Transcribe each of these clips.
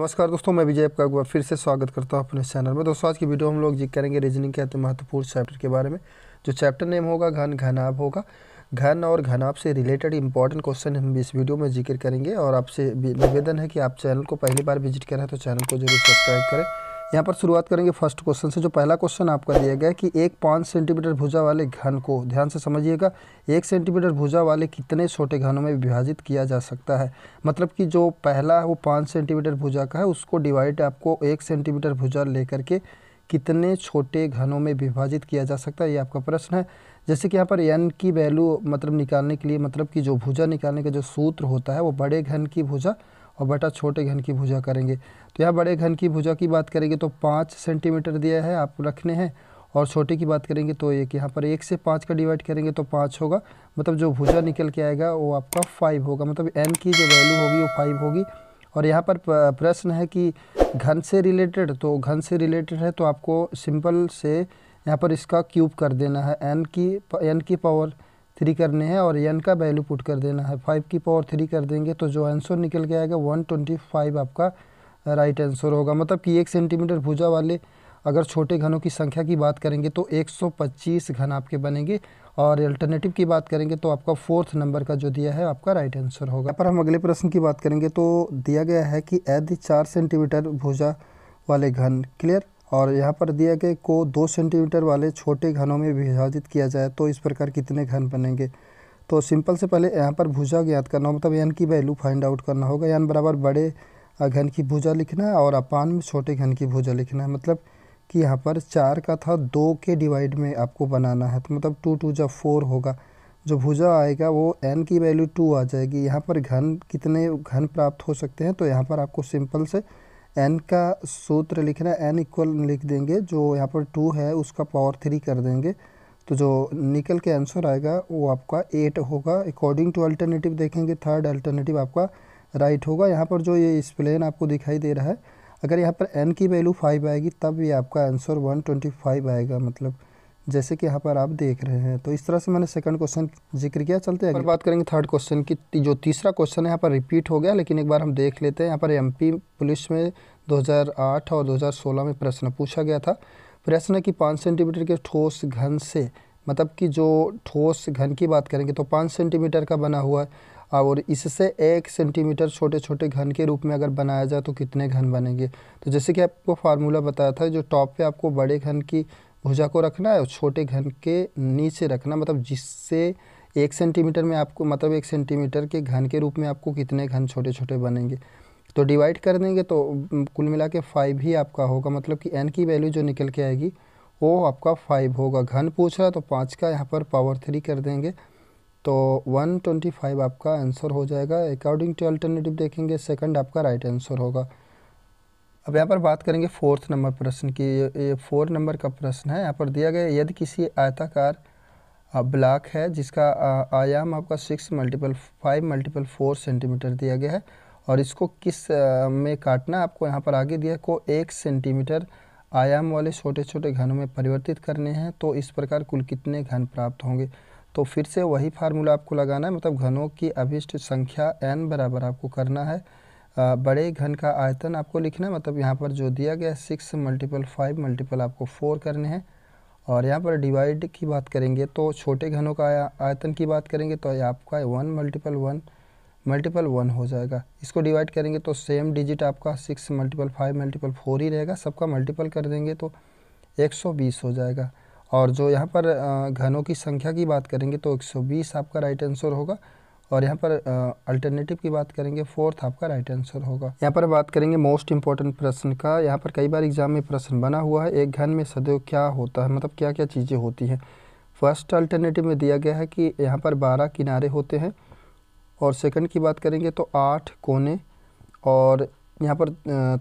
नमस्कार दोस्तों मैं विजय आपका एक बार फिर से स्वागत करता हूं अपने चैनल में दोस्तों आज की वीडियो हम लोग जिक करेंगे रीजनिंग के अति महत्वपूर्ण चैप्टर के बारे में जो चैप्टर नेम होगा घन घनाब होगा घन और घनाब से रिलेटेड इंपॉर्टेंट क्वेश्चन हम इस वीडियो में जिक्र करेंगे और आपसे निवेदन है कि आप चैनल को पहली बार विजिट करें तो चैनल को जरूर सब्सक्राइब करें यहाँ पर शुरुआत करेंगे फर्स्ट क्वेश्चन से जो पहला क्वेश्चन आपका दिया गया कि एक पाँच सेंटीमीटर भुजा वाले घन को ध्यान से समझिएगा एक सेंटीमीटर भुजा वाले कितने छोटे घनों में विभाजित किया जा सकता है मतलब कि जो पहला है वो पाँच सेंटीमीटर भुजा का है उसको डिवाइड आपको एक सेंटीमीटर भुजा लेकर के कितने छोटे घनों में विभाजित किया जा सकता है ये आपका प्रश्न है जैसे कि यहाँ पर एन की वैल्यू मतलब निकालने के लिए मतलब कि जो भुजा निकालने का जो सूत्र होता है वो बड़े घन की भुजा और बेटा छोटे घन की भुजा करेंगे तो यहाँ बड़े घन की भुजा की बात करेंगे तो पाँच सेंटीमीटर दिया है आपको रखने हैं और छोटे की बात करेंगे तो एक यहाँ पर एक से पाँच का डिवाइड करेंगे तो पाँच होगा मतलब जो भुजा निकल के आएगा वो आपका फाइव होगा मतलब एन की जो वैल्यू होगी वो फाइव होगी और यहाँ पर प्रश्न है कि घन से रिलेटेड तो घन से रिलेटेड है तो आपको सिंपल से यहाँ पर इसका क्यूब कर देना है एन की एन की पावर थ्री करने हैं और एन का वैल्यू पुट कर देना है फाइव की पावर थ्री कर देंगे तो जो आंसर निकल के आएगा वन ट्वेंटी फाइव आपका राइट आंसर होगा मतलब कि एक सेंटीमीटर भुजा वाले अगर छोटे घनों की संख्या की बात करेंगे तो एक सौ पच्चीस घन आपके बनेंगे और अल्टरनेटिव की बात करेंगे तो आपका फोर्थ नंबर का जो दिया है आपका राइट आंसर होगा पर हम अगले प्रश्न की बात करेंगे तो दिया गया है कि एद चार सेंटीमीटर भुजा वाले घन क्लियर और यहाँ पर दिया गया को दो सेंटीमीटर वाले छोटे घनों में विभाजित किया जाए तो इस प्रकार कितने घन बनेंगे तो सिंपल से पहले यहाँ पर भुजा ज्ञात करना मतलब एन की वैल्यू फाइंड आउट करना होगा एन बराबर बड़े घन की भुजा लिखना है और अपान में छोटे घन की भुजा लिखना है मतलब कि यहाँ पर चार का था दो के डिवाइड में आपको बनाना है तो मतलब टू टू जब फोर होगा जो भुजा आएगा वो एन की वैल्यू टू आ जाएगी यहाँ पर घन कितने घन प्राप्त हो सकते हैं तो यहाँ पर आपको सिंपल से एन का सूत्र लिखना एन इक्वल लिख देंगे जो यहाँ पर टू है उसका पावर थ्री कर देंगे तो जो निकल के आंसर आएगा वो आपका एट होगा अकॉर्डिंग टू अल्टरनेटिव देखेंगे थर्ड अल्टरनेटिव आपका राइट होगा यहाँ पर जो ये स्प्लेन आपको दिखाई दे रहा है अगर यहाँ पर एन की वैल्यू फाइव आएगी तब ये आपका आंसर वन ट्वेंटी फाइव आएगा मतलब जैसे कि यहाँ पर आप देख रहे हैं तो इस तरह से मैंने सेकंड क्वेश्चन जिक्र किया चलते हैं अगर बात करेंगे थर्ड क्वेश्चन की जो तीसरा क्वेश्चन है यहाँ पर रिपीट हो गया लेकिन एक बार हम देख लेते हैं यहाँ पर एमपी पुलिस में 2008 और 2016 में प्रश्न पूछा गया था प्रश्न कि पाँच सेंटीमीटर के ठोस घन से मतलब कि जो ठोस घन की बात करेंगे तो पाँच सेंटीमीटर का बना हुआ है और इससे एक सेंटीमीटर छोटे छोटे घन के रूप में अगर बनाया जाए तो कितने घन बनेंगे तो जैसे कि आपको फार्मूला बताया था जो टॉप पे आपको बड़े घन की भुजा को रखना है और छोटे घन के नीचे रखना मतलब जिससे एक सेंटीमीटर में आपको मतलब एक सेंटीमीटर के घन के रूप में आपको कितने घन छोटे छोटे बनेंगे तो डिवाइड कर देंगे तो कुल मिला के फाइव ही आपका होगा मतलब कि एन की वैल्यू जो निकल के आएगी वो आपका फाइव होगा घन पूछ रहा है तो पाँच का यहाँ पर पावर थ्री कर देंगे तो वन ट्वेंटी फाइव आपका आंसर हो जाएगा अकॉर्डिंग टू अल्टरनेटिव देखेंगे सेकंड आपका राइट आंसर होगा अब यहाँ पर बात करेंगे फोर्थ नंबर प्रश्न की ये, फोर नंबर का प्रश्न है यहाँ पर दिया गया यदि किसी आयताकार ब्लॉक है जिसका आयाम आपका six multiple five multiple four centimetre दिया गया है और इसको किस में काटना आपको यहाँ पर आगे दिया को एक सेंटीमीटर आयाम वाले छोटे छोटे घनों में परिवर्तित करने हैं तो इस प्रकार कुल कितने घन प्राप्त होंगे तो फिर से वही फार्मूला आपको लगाना है मतलब घनों की अभिष्ट संख्या एन बराबर आपको करना है बड़े घन का आयतन आपको लिखना है मतलब यहाँ पर जो दिया गया है सिक्स मल्टीपल फाइव मल्टीपल आपको फोर करने हैं और यहाँ पर डिवाइड की बात करेंगे तो छोटे घनों का आयतन की बात करेंगे तो आपका one multiple one multiple one हो जाएगा इसको डिवाइड करेंगे तो सेम डिजिट आपका six multiple five multiple four ही रहेगा सबका मल्टीपल कर देंगे तो एक सौ बीस हो जाएगा और जो यहाँ पर घनों की संख्या की बात करेंगे तो एक सौ बीस आपका राइट आंसर होगा और यहाँ पर अल्टरनेटिव की बात करेंगे फोर्थ आपका राइट आंसर होगा यहाँ पर बात करेंगे मोस्ट इंपॉर्टेंट प्रश्न का यहाँ पर कई बार एग्जाम में प्रश्न बना हुआ है एक घन में सदैव क्या होता है मतलब क्या क्या चीज़ें होती हैं फर्स्ट अल्टरनेटिव में दिया गया है कि यहाँ पर बारह किनारे होते हैं और सेकंड की बात करेंगे तो आठ कोने और यहाँ पर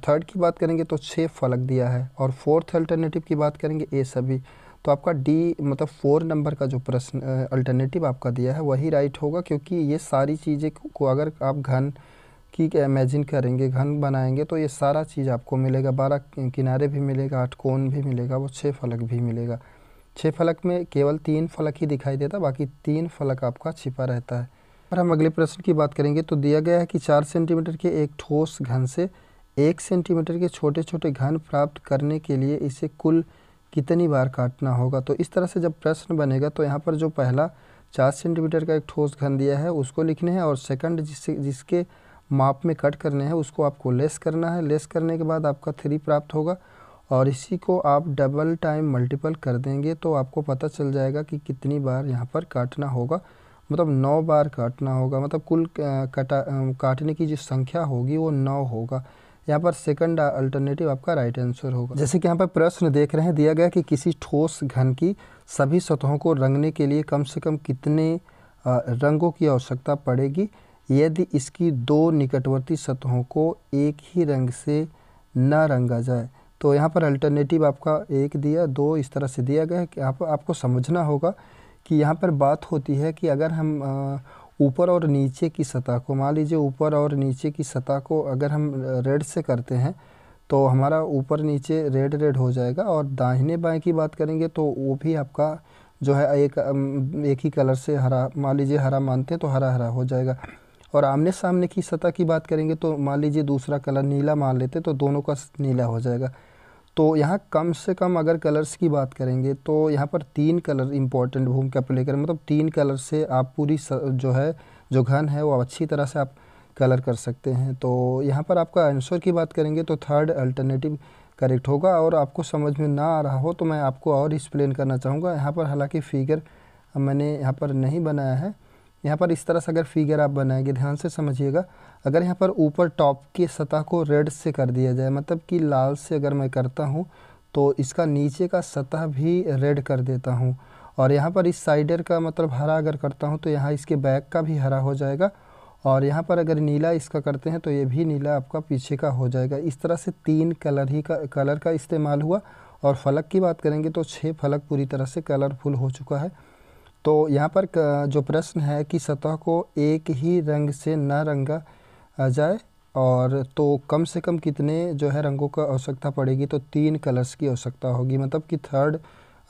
थर्ड की बात करेंगे तो छः फलक दिया है और फोर्थ अल्टरनेटिव की बात करेंगे ए सभी तो आपका डी मतलब फोर नंबर का जो प्रश्न अल्टरनेटिव आपका दिया है वही राइट होगा क्योंकि ये सारी चीज़ें को अगर आप घन की इमेजिन करेंगे घन बनाएंगे तो ये सारा चीज़ आपको मिलेगा बारह किनारे भी मिलेगा आठ कोन भी मिलेगा वो छः फलक भी मिलेगा छः फलक में केवल तीन फलक ही दिखाई देता बाकी तीन फलक आपका छिपा रहता है और हम अगले प्रश्न की बात करेंगे तो दिया गया है कि चार सेंटीमीटर के एक ठोस घन से एक सेंटीमीटर के छोटे छोटे घन प्राप्त करने के लिए इसे कुल कितनी बार काटना होगा तो इस तरह से जब प्रश्न बनेगा तो यहाँ पर जो पहला चार सेंटीमीटर का एक ठोस घन दिया है उसको लिखने हैं और सेकंड जिससे जिसके माप में कट करने हैं उसको आपको लेस करना है लेस करने के बाद आपका थ्री प्राप्त होगा और इसी को आप डबल टाइम मल्टीपल कर देंगे तो आपको पता चल जाएगा कि कितनी बार यहाँ पर काटना होगा मतलब नौ बार काटना होगा मतलब कुल कटा काटने की जो संख्या होगी वो नौ होगा यहाँ पर सेकंड अल्टरनेटिव आपका राइट आंसर होगा जैसे कि यहाँ पर प्रश्न देख रहे हैं दिया गया कि किसी ठोस घन की सभी सतहों को रंगने के लिए कम से कम कितने रंगों की आवश्यकता पड़ेगी यदि इसकी दो निकटवर्ती सतहों को एक ही रंग से न रंगा जाए तो यहाँ पर अल्टरनेटिव आपका एक दिया दो इस तरह से दिया गया है कि आप, आपको समझना होगा कि यहाँ पर बात होती है कि अगर हम ऊपर और नीचे की सतह को मान लीजिए ऊपर और नीचे की सतह को अगर हम रेड से करते हैं तो हमारा ऊपर नीचे रेड रेड हो जाएगा और दाहिने बाएं की बात करेंगे तो वो भी आपका जो है एक एक ही कलर से हरा मान लीजिए हरा मानते हैं तो हरा हरा हो जाएगा और आमने सामने की सतह की बात करेंगे तो मान लीजिए दूसरा कलर नीला मान लेते तो दोनों का नीला हो जाएगा तो यहाँ कम से कम अगर कलर्स की बात करेंगे तो यहाँ पर तीन कलर भूम भूमिका प्ले करें मतलब तीन कलर से आप पूरी जो है जो घन है वो अच्छी तरह से आप कलर कर सकते हैं तो यहाँ पर आपका आंसर की बात करेंगे तो थर्ड अल्टरनेटिव करेक्ट होगा और आपको समझ में ना आ रहा हो तो मैं आपको और एक्सप्लेन करना चाहूँगा यहाँ पर हालाँकि फिगर मैंने यहाँ पर नहीं बनाया है यहाँ पर इस तरह से अगर फिगर आप बनाएंगे ध्यान से समझिएगा अगर यहाँ पर ऊपर टॉप की सतह को रेड से कर दिया जाए मतलब कि लाल से अगर मैं करता हूँ तो इसका नीचे का सतह भी रेड कर देता हूँ और यहाँ पर इस साइडर का मतलब हरा अगर करता हूँ तो यहाँ इसके बैक का भी हरा हो जाएगा और यहाँ पर अगर नीला इसका करते हैं तो ये भी नीला आपका पीछे का हो जाएगा इस तरह से तीन कलर ही का कलर का इस्तेमाल हुआ और फलक की बात करेंगे तो छः फलक पूरी तरह से कलरफुल हो चुका है तो यहाँ पर जो प्रश्न है कि सतह को एक ही रंग से न रंगा जाए और तो कम से कम कितने जो है रंगों का आवश्यकता पड़ेगी तो तीन कलर्स की आवश्यकता होगी मतलब कि थर्ड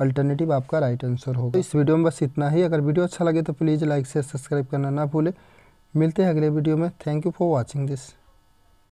अल्टरनेटिव आपका राइट आंसर होगा तो इस वीडियो में बस इतना ही अगर वीडियो अच्छा लगे तो प्लीज़ लाइक से सब्सक्राइब करना ना भूलें मिलते हैं अगले वीडियो में thank you for watching this